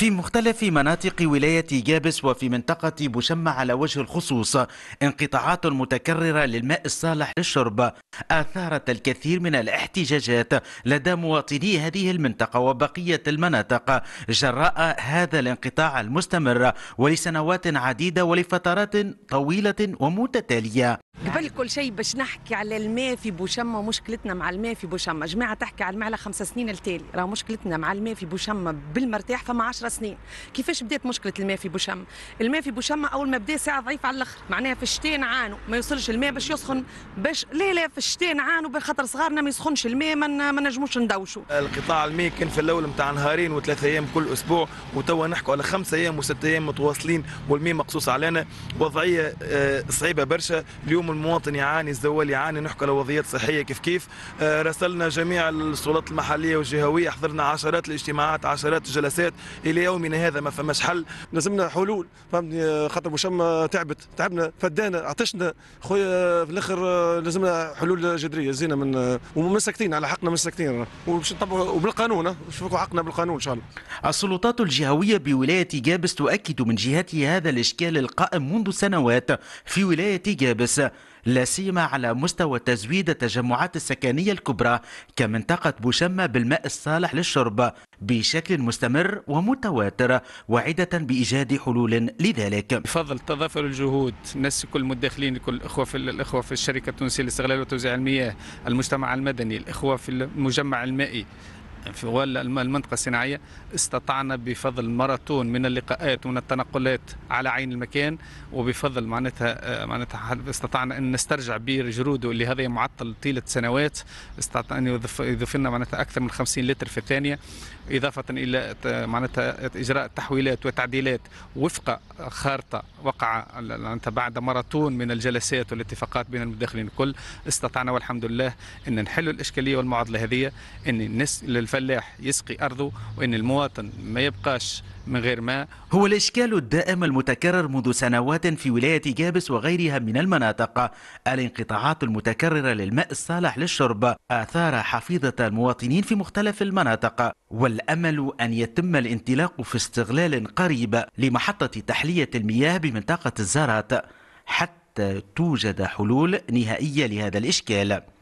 في مختلف مناطق ولاية جابس وفي منطقة بوشمة على وجه الخصوص انقطاعات متكررة للماء الصالح للشرب أثارت الكثير من الاحتجاجات لدى مواطني هذه المنطقة وبقية المناطق جراء هذا الانقطاع المستمر ولسنوات عديدة ولفترات طويلة ومتتالية قبل كل شيء باش نحكي على الماء في بوشمة ومشكلتنا مع الماء في بوشمة جماعة تحكي على الماء على خمس سنين التالي راه مشكلتنا مع الماء في بوشمة بالمرتاح فما 10 سنين كيفاش بدات مشكله الماء في بوشم الماء في بوشم اول ما بدا ساعه ضعيف على الاخر معناها في الشتاء نعانوا ما يوصلش الماء باش يسخن باش لا لا في الشتاء نعانوا خاطر صغارنا ما يسخنش الماء ما من... نجموش ندوشوا القطاع الماء كان في الاول نتاع نهارين وثلاث ايام كل اسبوع وتوا نحكوا على خمسة ايام وست ايام متواصلين والماء مقصوص علينا وضعيه آه، صعيبه برشا اليوم المواطن يعاني الزوال يعاني نحكوا على وضعيات صحيه كيف كيف آه، راسلنا جميع السلطات المحليه والجهويه حضرنا عشرات الاجتماعات عشرات الجلسات الى يومنا هذا ما فماش حل لازمنا حلول فهمتني خاطر وشم تعبت تعبنا فدانا عطشنا خويا في الاخر لازمنا حلول جذريه زينه من ومساكتين على حقنا مساكتين وبالقانون شوفوا حقنا بالقانون ان شاء الله السلطات الجهويه بولايه جابس تؤكد من جهتها هذا الاشكال القائم منذ سنوات في ولايه جابس لا سيما على مستوى تزويد التجمعات السكنية الكبرى كمنطقة بوشمة بالماء الصالح للشرب بشكل مستمر ومتواتر واعدة بإيجاد حلول لذلك بفضل تضافر الجهود الناس كل المدخلين كل الإخوة في الإخوة في الشركة التونسية لاستغلال وتوزيع المياه المجتمع المدني الإخوة في المجمع المائي في المنطقة الصناعية استطعنا بفضل ماراثون من اللقاءات ومن التنقلات على عين المكان وبفضل معناتها آه، معناتها استطعنا أن نسترجع بير جرودو اللي هذا معطل طيلة سنوات استطاع أن يضيف لنا معناتها أكثر من 50 لتر في الثانية إضافة إلى آه، معناتها إجراء تحويلات وتعديلات وفق خارطة وقع معناتها بعد ماراثون من الجلسات والاتفاقات بين المداخلين الكل استطعنا والحمد لله أن نحل الإشكالية والمعضلة هذه أن الناس الفلاح يسقي أرضه وأن المواطن ما يبقاش من غير ماء هو الإشكال الدائم المتكرر منذ سنوات في ولاية جابس وغيرها من المناطق الانقطاعات المتكررة للماء الصالح للشرب آثار حفيظة المواطنين في مختلف المناطق والأمل أن يتم الانطلاق في استغلال قريب لمحطة تحلية المياه بمنطقة الزارات حتى توجد حلول نهائية لهذا الإشكال